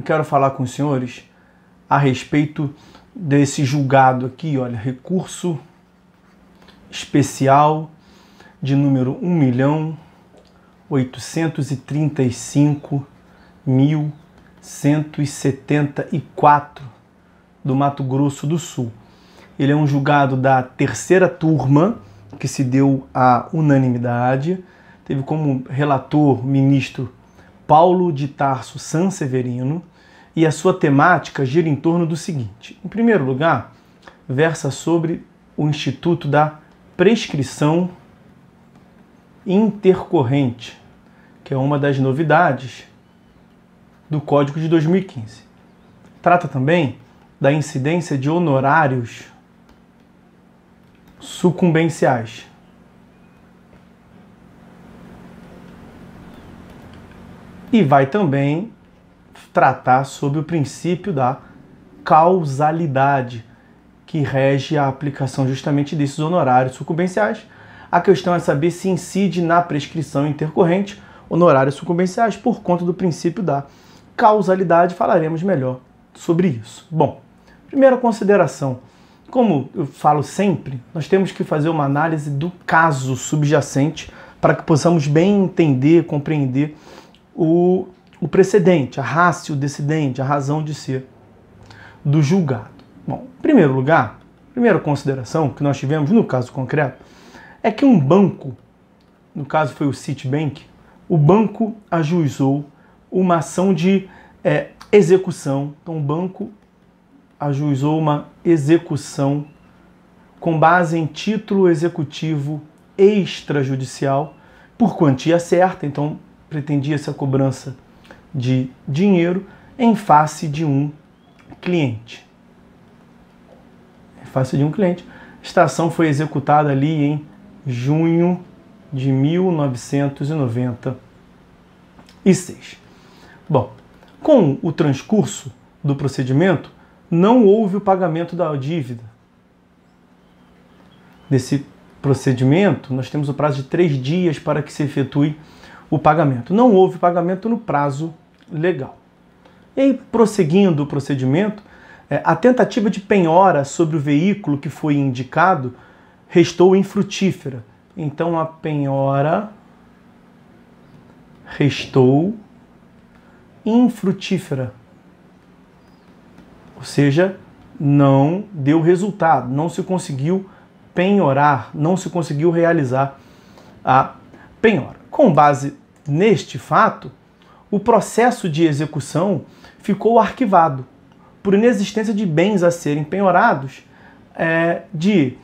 eu quero falar com os senhores a respeito desse julgado aqui, olha, recurso especial de número 1 milhão 835 mil do Mato Grosso do Sul. Ele é um julgado da terceira turma que se deu a unanimidade. Teve como relator o ministro Paulo de Tarso Sanseverino, e a sua temática gira em torno do seguinte: em primeiro lugar, versa sobre o instituto da prescrição intercorrente, que é uma das novidades do Código de 2015. Trata também da incidência de honorários sucumbenciais. E vai também tratar sobre o princípio da causalidade que rege a aplicação justamente desses honorários sucumbenciais. A questão é saber se incide na prescrição intercorrente honorários sucumbenciais por conta do princípio da causalidade. Falaremos melhor sobre isso. Bom, primeira consideração. Como eu falo sempre, nós temos que fazer uma análise do caso subjacente para que possamos bem entender, compreender o o precedente, a raça, o decidente, a razão de ser do julgado. Bom, em primeiro lugar, primeira consideração que nós tivemos no caso concreto é que um banco, no caso foi o Citibank, o banco ajuizou uma ação de é, execução. Então, o banco ajuizou uma execução com base em título executivo extrajudicial por quantia certa, então pretendia-se a cobrança de dinheiro em face de um cliente. Em face de um cliente. A estação foi executada ali em junho de 1996. Bom, com o transcurso do procedimento, não houve o pagamento da dívida. Desse procedimento, nós temos o prazo de três dias para que se efetue o pagamento. Não houve pagamento no prazo legal. E aí, prosseguindo o procedimento, é, a tentativa de penhora sobre o veículo que foi indicado restou infrutífera. Então a penhora restou infrutífera. Ou seja, não deu resultado, não se conseguiu penhorar, não se conseguiu realizar a penhora. Com base neste fato, o processo de execução ficou arquivado por inexistência de bens a serem penhorados é, de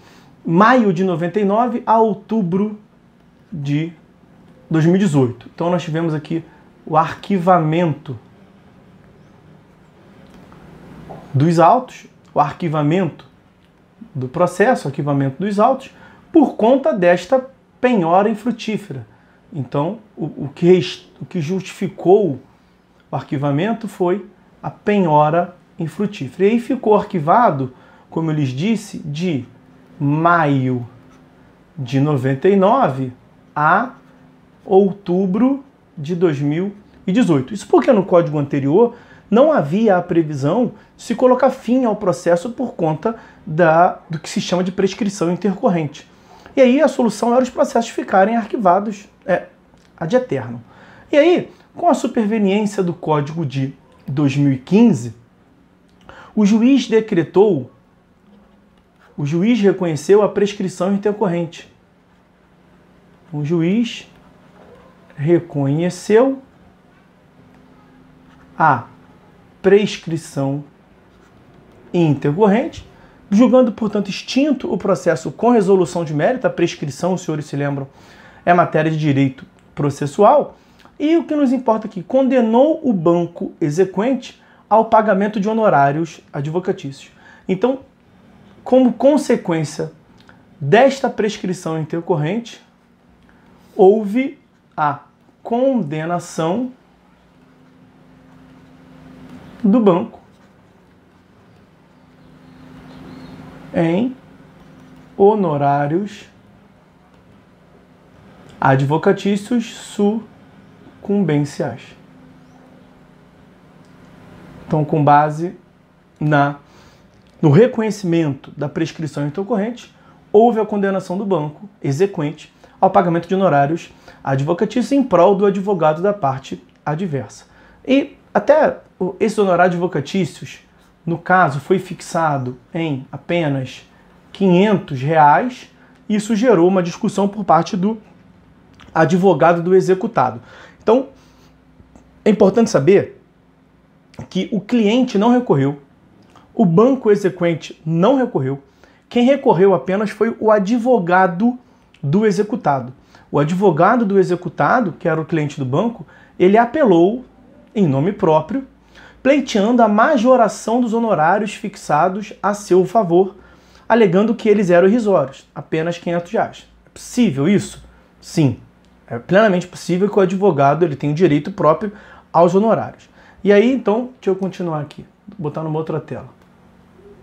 maio de 99 a outubro de 2018. Então nós tivemos aqui o arquivamento dos autos, o arquivamento do processo, o arquivamento dos autos, por conta desta penhora infrutífera então, o, o, que, o que justificou o arquivamento foi a penhora infrutífera. E aí ficou arquivado, como eu lhes disse, de maio de 99 a outubro de 2018. Isso porque no código anterior não havia a previsão de se colocar fim ao processo por conta da, do que se chama de prescrição intercorrente. E aí a solução era os processos ficarem arquivados é, ad eterno. E aí, com a superveniência do Código de 2015, o juiz decretou, o juiz reconheceu a prescrição intercorrente. O juiz reconheceu a prescrição intercorrente Julgando, portanto, extinto o processo com resolução de mérito, a prescrição, os senhores se lembram, é matéria de direito processual. E o que nos importa aqui, condenou o banco exequente ao pagamento de honorários advocatícios. Então, como consequência desta prescrição intercorrente, houve a condenação do banco em honorários advocatícios sucumbenciais. Então, com base na no reconhecimento da prescrição intercorrente, houve a condenação do banco exequente ao pagamento de honorários advocatícios em prol do advogado da parte adversa. E até esses honorários advocatícios no caso, foi fixado em apenas 500 reais. Isso gerou uma discussão por parte do advogado do executado. Então, é importante saber que o cliente não recorreu, o banco exequente não recorreu, quem recorreu apenas foi o advogado do executado. O advogado do executado, que era o cliente do banco, ele apelou em nome próprio pleiteando a majoração dos honorários fixados a seu favor, alegando que eles eram irrisórios, apenas 500 reais. É possível isso? Sim, é plenamente possível que o advogado ele tenha o direito próprio aos honorários. E aí, então, deixa eu continuar aqui, Vou botar numa outra tela.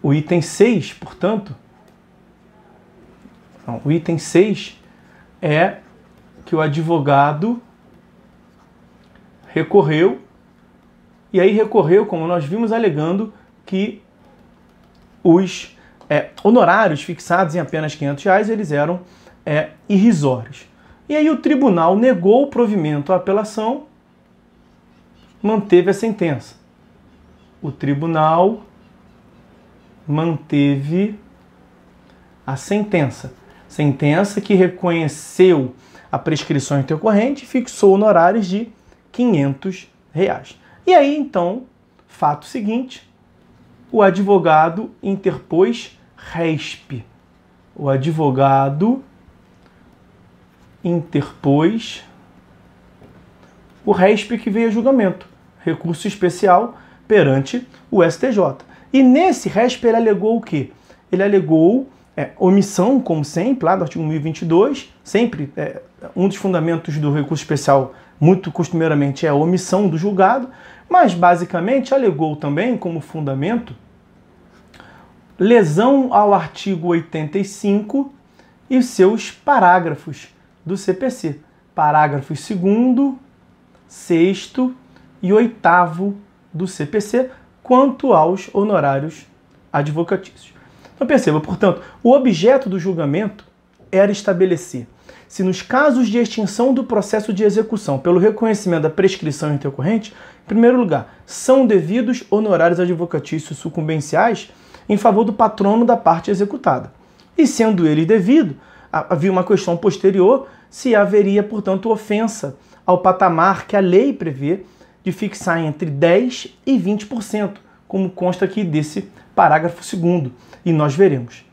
O item 6, portanto, o item 6 é que o advogado recorreu e aí recorreu, como nós vimos, alegando que os é, honorários fixados em apenas 500 reais eles eram é, irrisórios. E aí o tribunal negou o provimento à apelação, manteve a sentença. O tribunal manteve a sentença. Sentença que reconheceu a prescrição intercorrente e fixou honorários de 500 reais. E aí então, fato seguinte, o advogado interpôs resp. O advogado interpôs o resp que veio a julgamento, recurso especial perante o STJ. E nesse resp ele alegou o quê? Ele alegou é, omissão, como sempre, lá do artigo 1022, sempre é, um dos fundamentos do recurso especial, muito costumeiramente, é a omissão do julgado, mas basicamente alegou também como fundamento lesão ao artigo 85 e seus parágrafos do CPC, parágrafos 2, 6 e 8 do CPC, quanto aos honorários advocatícios. Então perceba, portanto, o objeto do julgamento era estabelecer se nos casos de extinção do processo de execução pelo reconhecimento da prescrição intercorrente, em primeiro lugar, são devidos honorários advocatícios sucumbenciais em favor do patrono da parte executada. E sendo ele devido, havia uma questão posterior se haveria, portanto, ofensa ao patamar que a lei prevê de fixar entre 10% e 20%, como consta aqui desse parágrafo 2 e nós veremos.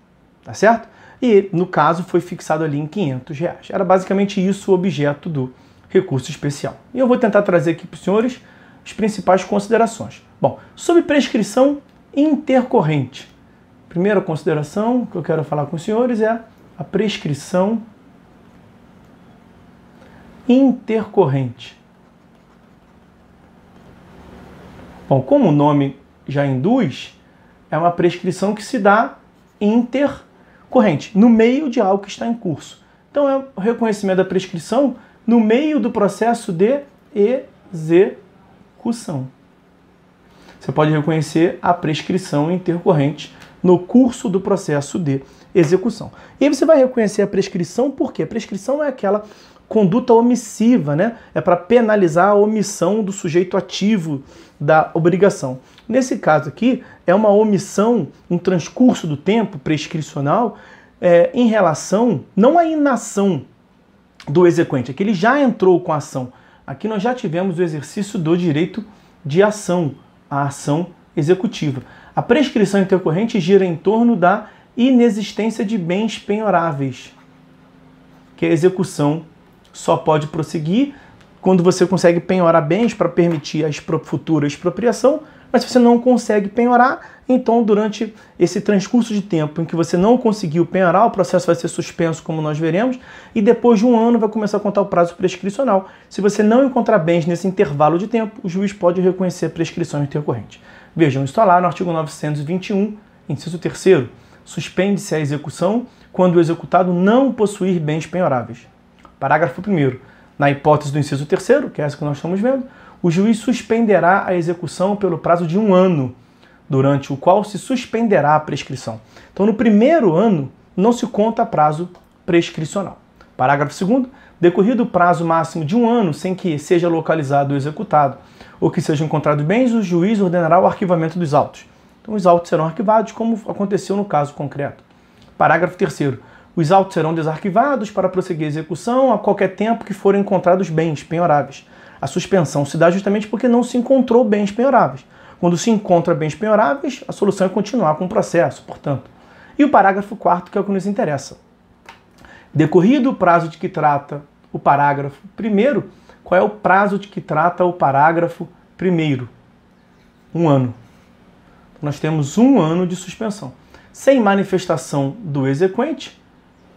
Tá certo? e no caso foi fixado ali em 500 reais. Era basicamente isso o objeto do recurso especial. E eu vou tentar trazer aqui para os senhores as principais considerações. Bom, sobre prescrição intercorrente. Primeira consideração que eu quero falar com os senhores é a prescrição intercorrente. Bom, como o nome já induz, é uma prescrição que se dá intercorrente corrente, no meio de algo que está em curso. Então é o reconhecimento da prescrição no meio do processo de execução. Você pode reconhecer a prescrição intercorrente no curso do processo de execução. E aí você vai reconhecer a prescrição porque a prescrição é aquela conduta omissiva, né? É para penalizar a omissão do sujeito ativo da obrigação. Nesse caso aqui, é uma omissão, um transcurso do tempo prescricional é, em relação, não à inação do exequente, é que ele já entrou com a ação. Aqui nós já tivemos o exercício do direito de ação, a ação executiva. A prescrição intercorrente gira em torno da inexistência de bens penhoráveis, que é a execução só pode prosseguir quando você consegue penhorar bens para permitir a expro futura expropriação, mas se você não consegue penhorar, então durante esse transcurso de tempo em que você não conseguiu penhorar, o processo vai ser suspenso, como nós veremos, e depois de um ano vai começar a contar o prazo prescricional. Se você não encontrar bens nesse intervalo de tempo, o juiz pode reconhecer a prescrição intercorrente. Vejam, está lá no artigo 921, inciso 3 suspende-se a execução quando o executado não possuir bens penhoráveis. Parágrafo 1. Na hipótese do inciso 3, que é essa que nós estamos vendo, o juiz suspenderá a execução pelo prazo de um ano, durante o qual se suspenderá a prescrição. Então, no primeiro ano, não se conta prazo prescricional. Parágrafo 2. Decorrido o prazo máximo de um ano sem que seja localizado o executado ou que sejam encontrados bens, o juiz ordenará o arquivamento dos autos. Então, os autos serão arquivados, como aconteceu no caso concreto. Parágrafo 3. Os autos serão desarquivados para prosseguir a execução a qualquer tempo que forem encontrados bens penhoráveis. A suspensão se dá justamente porque não se encontrou bens penhoráveis. Quando se encontra bens penhoráveis, a solução é continuar com o processo, portanto. E o parágrafo 4, que é o que nos interessa. Decorrido o prazo de que trata o parágrafo 1, qual é o prazo de que trata o parágrafo 1? Um ano. Nós temos um ano de suspensão. Sem manifestação do exequente,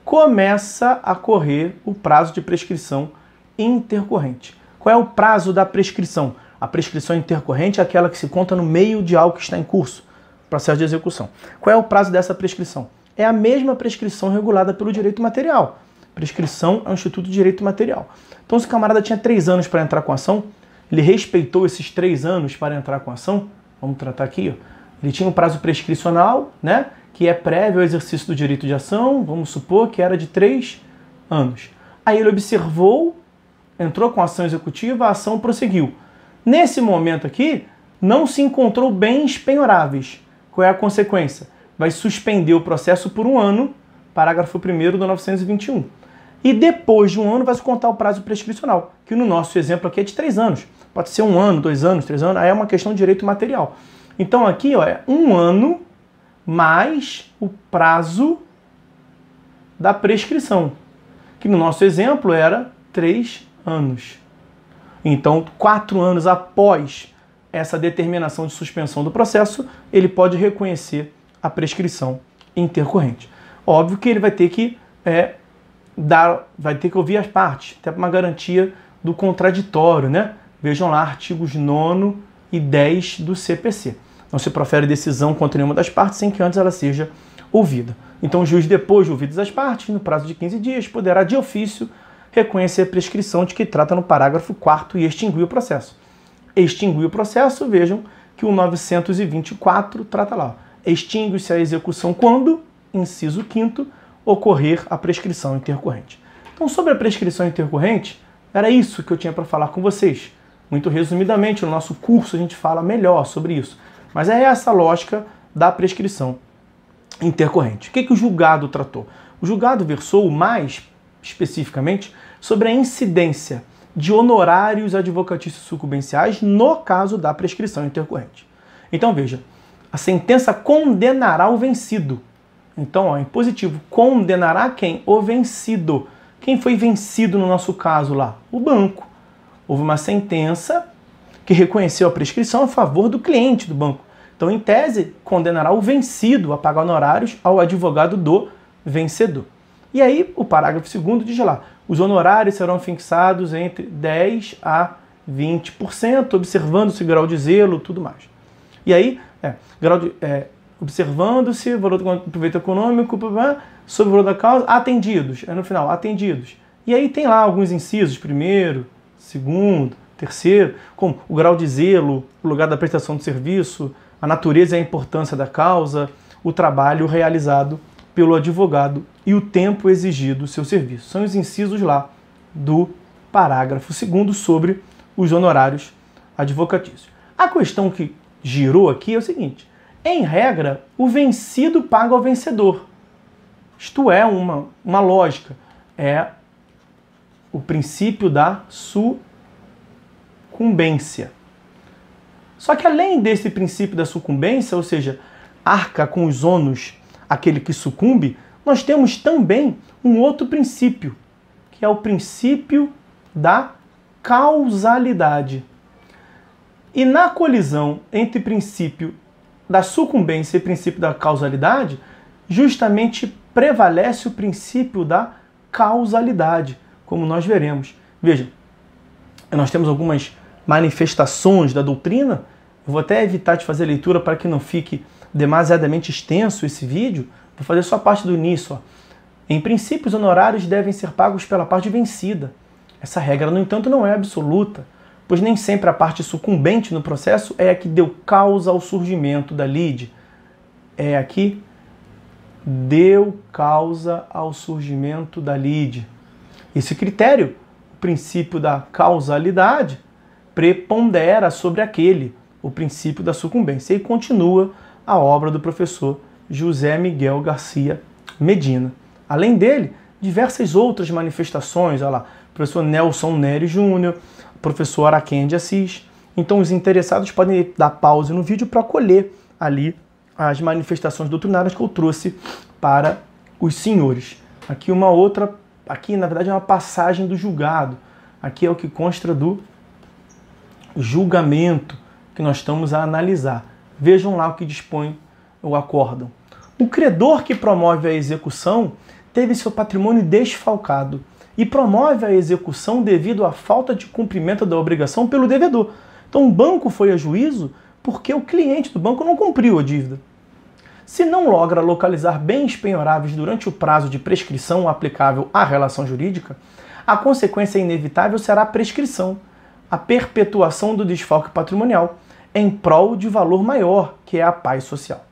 começa a correr o prazo de prescrição intercorrente. Qual é o prazo da prescrição? A prescrição intercorrente é aquela que se conta no meio de algo que está em curso, processo de execução. Qual é o prazo dessa prescrição? É a mesma prescrição regulada pelo direito material. Prescrição é o Instituto de Direito Material. Então, se o camarada tinha três anos para entrar com a ação, ele respeitou esses três anos para entrar com a ação, vamos tratar aqui, ó. ele tinha um prazo prescricional, né? que é prévio ao exercício do direito de ação, vamos supor que era de três anos. Aí ele observou, entrou com a ação executiva, a ação prosseguiu. Nesse momento aqui, não se encontrou bens penhoráveis. Qual é a consequência? Vai suspender o processo por um ano, parágrafo 1 do 921. E depois de um ano vai se contar o prazo prescricional, que no nosso exemplo aqui é de três anos. Pode ser um ano, dois anos, três anos, aí é uma questão de direito material. Então aqui ó, é um ano mais o prazo da prescrição, que no nosso exemplo era três anos. Então, quatro anos após essa determinação de suspensão do processo, ele pode reconhecer a prescrição intercorrente. Óbvio que ele vai ter que é, dar, vai ter que ouvir as partes, até uma garantia do contraditório, né? Vejam lá artigos 9 e 10 do CPC não se profere decisão contra nenhuma das partes sem que antes ela seja ouvida. Então o juiz, depois de ouvidas as partes, no prazo de 15 dias, poderá, de ofício, reconhecer a prescrição de que trata no parágrafo 4 e extinguir o processo. Extinguir o processo, vejam que o 924 trata lá. Extingue-se a execução quando, inciso 5 ocorrer a prescrição intercorrente. Então, sobre a prescrição intercorrente, era isso que eu tinha para falar com vocês. Muito resumidamente, no nosso curso a gente fala melhor sobre isso. Mas é essa a lógica da prescrição intercorrente. O que, é que o julgado tratou? O julgado versou mais especificamente sobre a incidência de honorários advocatícios sucumbenciais no caso da prescrição intercorrente. Então veja, a sentença condenará o vencido. Então, ó, em positivo, condenará quem? O vencido. Quem foi vencido no nosso caso lá? O banco. Houve uma sentença que reconheceu a prescrição a favor do cliente do banco. Então, em tese, condenará o vencido a pagar honorários ao advogado do vencedor. E aí, o parágrafo 2 diz lá: os honorários serão fixados entre 10 a 20%, observando-se grau de zelo, tudo mais. E aí, é, grau de, é, observando-se o valor do proveito econômico, sobre o valor da causa, atendidos. É no final, atendidos. E aí tem lá alguns incisos, primeiro, segundo, Terceiro, como o grau de zelo, o lugar da prestação de serviço, a natureza e a importância da causa, o trabalho realizado pelo advogado e o tempo exigido do seu serviço. São os incisos lá do parágrafo segundo sobre os honorários advocatícios. A questão que girou aqui é o seguinte: em regra, o vencido paga ao vencedor. Isto é uma, uma lógica, é o princípio da su sucumbência. Só que além desse princípio da sucumbência, ou seja, arca com os ônus aquele que sucumbe, nós temos também um outro princípio, que é o princípio da causalidade. E na colisão entre princípio da sucumbência e princípio da causalidade, justamente prevalece o princípio da causalidade, como nós veremos. Veja, nós temos algumas manifestações da doutrina, eu vou até evitar de fazer leitura para que não fique demasiadamente extenso esse vídeo, vou fazer só a parte do início. Ó. Em princípio, os honorários devem ser pagos pela parte vencida. Essa regra, no entanto, não é absoluta, pois nem sempre a parte sucumbente no processo é a que deu causa ao surgimento da lide. É a que deu causa ao surgimento da lide. Esse critério, o princípio da causalidade, prepondera sobre aquele o princípio da sucumbência. E continua a obra do professor José Miguel Garcia Medina. Além dele, diversas outras manifestações, olha lá, professor Nelson Nery Júnior, professor Araquém Assis. Então os interessados podem dar pausa no vídeo para colher ali as manifestações doutrinárias que eu trouxe para os senhores. Aqui uma outra, aqui na verdade é uma passagem do julgado. Aqui é o que consta do julgamento que nós estamos a analisar. Vejam lá o que dispõe o acórdão. O credor que promove a execução teve seu patrimônio desfalcado e promove a execução devido à falta de cumprimento da obrigação pelo devedor. Então o banco foi a juízo porque o cliente do banco não cumpriu a dívida. Se não logra localizar bens penhoráveis durante o prazo de prescrição aplicável à relação jurídica, a consequência inevitável será a prescrição, a perpetuação do desfalque patrimonial em prol de valor maior, que é a paz social.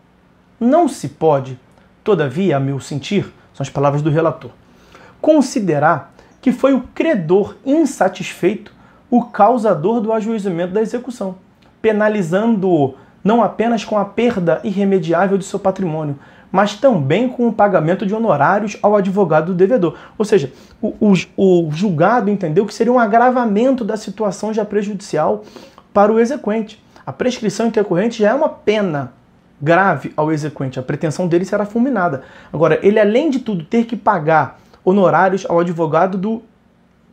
Não se pode, todavia, a meu sentir, são as palavras do relator, considerar que foi o credor insatisfeito o causador do ajuizamento da execução, penalizando-o não apenas com a perda irremediável de seu patrimônio, mas também com o pagamento de honorários ao advogado do devedor. Ou seja, o, o, o julgado entendeu que seria um agravamento da situação já prejudicial para o exequente. A prescrição intercorrente já é uma pena grave ao exequente, a pretensão dele será fulminada. Agora, ele além de tudo ter que pagar honorários ao advogado do,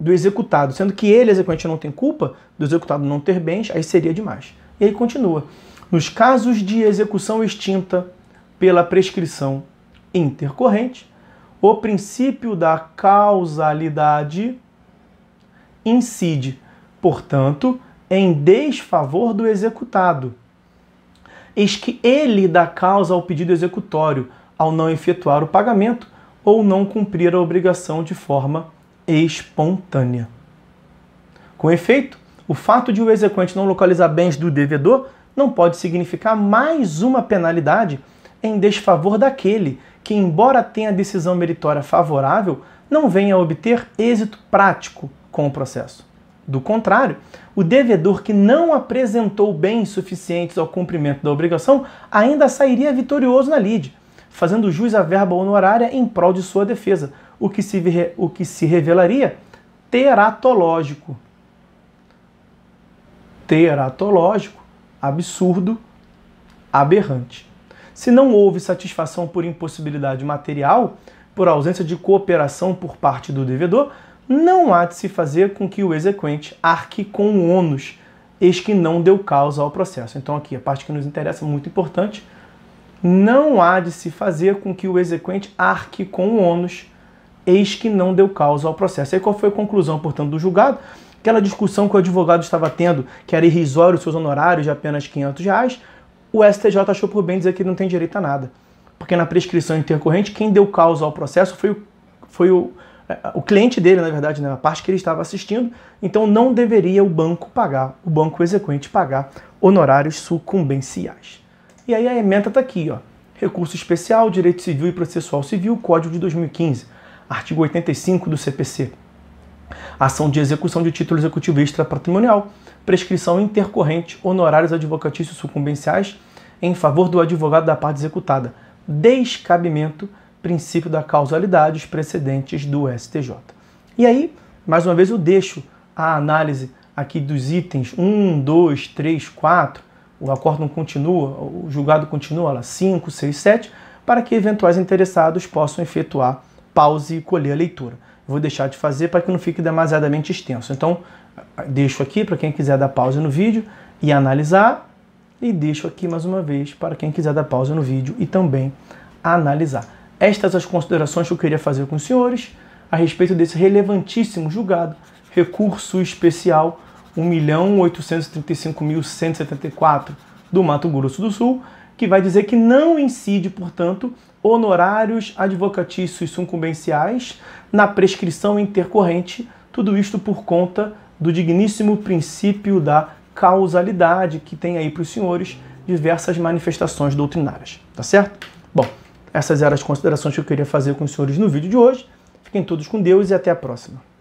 do executado, sendo que ele, exequente, não tem culpa do executado não ter bens, aí seria demais. E aí continua. Nos casos de execução extinta, pela prescrição intercorrente, o princípio da causalidade incide, portanto, em desfavor do executado, eis que ele dá causa ao pedido executório ao não efetuar o pagamento ou não cumprir a obrigação de forma espontânea. Com efeito, o fato de o exequente não localizar bens do devedor não pode significar mais uma penalidade em desfavor daquele que, embora tenha decisão meritória favorável, não venha a obter êxito prático com o processo. Do contrário, o devedor que não apresentou bens suficientes ao cumprimento da obrigação ainda sairia vitorioso na lide, fazendo jus à verba honorária em prol de sua defesa, o que se, o que se revelaria teratológico. Teratológico, absurdo, aberrante. Se não houve satisfação por impossibilidade material, por ausência de cooperação por parte do devedor, não há de se fazer com que o exequente arque com o ônus, eis que não deu causa ao processo. Então, aqui a parte que nos interessa, muito importante, não há de se fazer com que o exequente arque com o ônus, eis que não deu causa ao processo. E qual foi a conclusão, portanto, do julgado? Aquela discussão que o advogado estava tendo, que era irrisório os seus honorários de apenas 500 reais, o STJ achou por bem dizer que não tem direito a nada. Porque na prescrição intercorrente, quem deu causa ao processo foi o, foi o, é, o cliente dele, na verdade, né, a parte que ele estava assistindo, então não deveria o banco pagar, o banco exequente pagar honorários sucumbenciais. E aí a emenda está aqui, ó. Recurso Especial, Direito Civil e Processual Civil, Código de 2015, artigo 85 do CPC ação de execução de título executivo extrapatrimonial, prescrição intercorrente, honorários advocatícios sucumbenciais em favor do advogado da parte executada, descabimento, princípio da causalidade, os precedentes do STJ. E aí, mais uma vez, eu deixo a análise aqui dos itens 1, 2, 3, 4, o acordo não continua, o julgado continua lá 5, 6, 7, para que eventuais interessados possam efetuar pause e colher a leitura vou deixar de fazer para que não fique demasiadamente extenso. Então, deixo aqui para quem quiser dar pausa no vídeo e analisar, e deixo aqui mais uma vez para quem quiser dar pausa no vídeo e também analisar. Estas as considerações que eu queria fazer com os senhores a respeito desse relevantíssimo julgado, recurso especial 1.835.174 do Mato Grosso do Sul, que vai dizer que não incide, portanto, honorários advocatícios sucumbenciais na prescrição intercorrente, tudo isto por conta do digníssimo princípio da causalidade, que tem aí para os senhores diversas manifestações doutrinárias, tá certo? Bom, essas eram as considerações que eu queria fazer com os senhores no vídeo de hoje. Fiquem todos com Deus e até a próxima.